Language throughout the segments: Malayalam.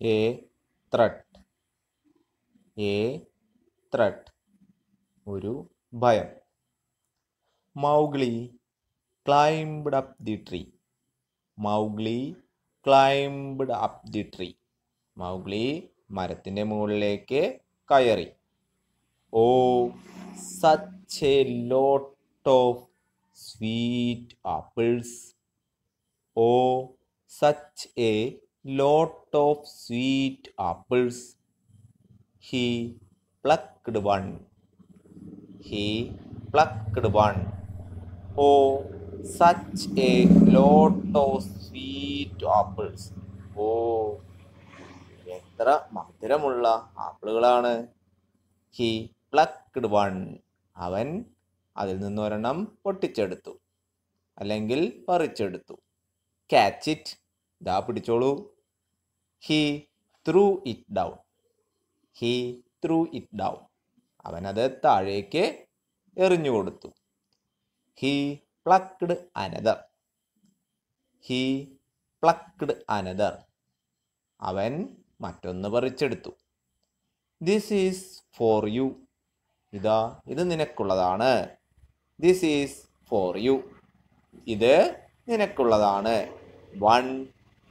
a threat a threat ഒരു ഭയം Mowgli climbed up the tree Mowgli climbed up the tree Mowgli മരത്തിൻ്റെ മുകളിലേക്ക് കയറി oh such a lot of sweet apples oh such a lot of sweet apples. He plucked one. He plucked one. Oh, such a lot of sweet apples. Oh, എത്ര മധുരമുള്ള ആപ്പിളുകളാണ് ഹി പ്ലക്ഡ് വൺ അവൻ അതിൽ നിന്ന് ഒരെണ്ണം പൊട്ടിച്ചെടുത്തു അല്ലെങ്കിൽ പറിച്ചെടുത്തു കാച്ചിറ്റ് ഇതാ പിടിച്ചോളൂ he threw it down he threw it down അവനത് താഴേക്ക് എറിഞ്ഞു കൊടുത്തു he plucked another he plucked another അവൻ മറ്റൊന്ന് പറിച്ചെടുത്തു ദിസ് ഈസ് ഫോർ യു ഇതാ ഇത് നിനക്കുള്ളതാണ് ദിസ് ഈസ് ഫോർ യു ഇത് നിനക്കുള്ളതാണ് one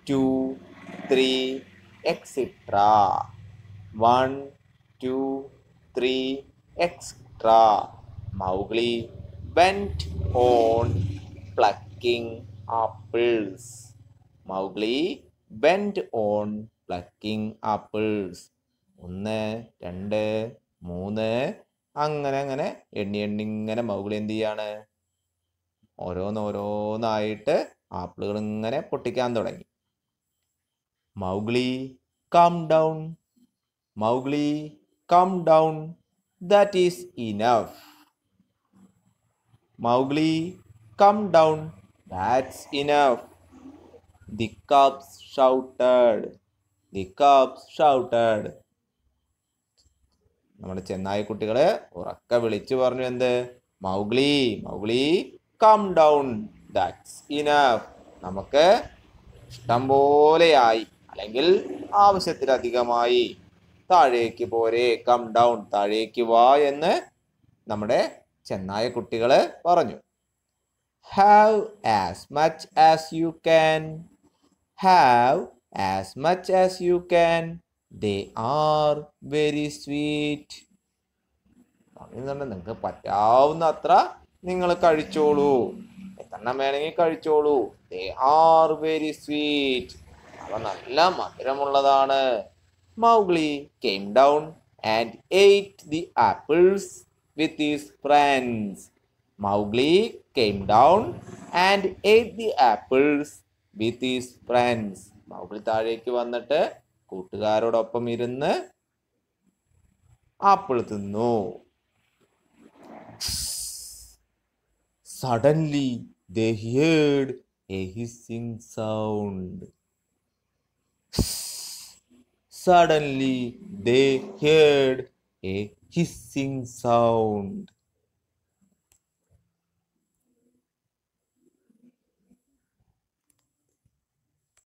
two three extra one two three extra Mowgli went on plucking apples Mowgli went on plucking apples ഒന്ന് രണ്ട് മൂന്ന് അങ്ങനെ അങ്ങനെ എണ്ണി എണ്ണി ഇങ്ങനെ മൗഗ്ലി എന്ത് ചെയ്യാണ് ഓരോന്നോരോന്നായിട്ട് ആപ്പിളുകൾ ഇങ്ങനെ പൊട്ടിക്കാൻ തുടങ്ങി Mowgli, calm down. Mowgli, calm down. That is enough. Mowgli, come down. That's enough. The cubs shouted. The cubs shouted. നമ്മുടെ ചെന്നായി കുട്ടികളെ ഉറക്ക വിളിച്ചു പറഞ്ഞു എന്ത് Mowgli Mowgli come down that's enough നമുക്ക് ഇഷ്ടം പോലെയായി അല്ലെങ്കിൽ ആവശ്യത്തിലധികമായി താഴേക്ക് പോരെ കം ഡൗൺ താഴേക്ക് വാ എന്ന് നമ്മുടെ ചെന്നായ കുട്ടികൾ പറഞ്ഞു have as much as you can have as much as you can they are very sweet പറയുന്നുണ്ട് നിങ്ങൾക്ക് പറ്റാവുന്ന അത്ര നിങ്ങൾ കഴിച്ചോളൂ എത്രണ്ണം വേണമെങ്കിൽ കഴിച്ചോളൂ ദേ ആർ വെരി സ്വീറ്റ് അവ നല്ല മധുരമുള്ളതാണ് Mowgli came down and ate the apples with his friends Mowgli came down and ate the apples with his friends Mowgli താഴേക്ക് വന്നിട്ട് കൂട്ടുകാരോടൊപ്പം ഇരുന്ന് ആപ്പിൾ തിന്നു suddenly they heard a hissing sound Suddenly they heard a hissing sound.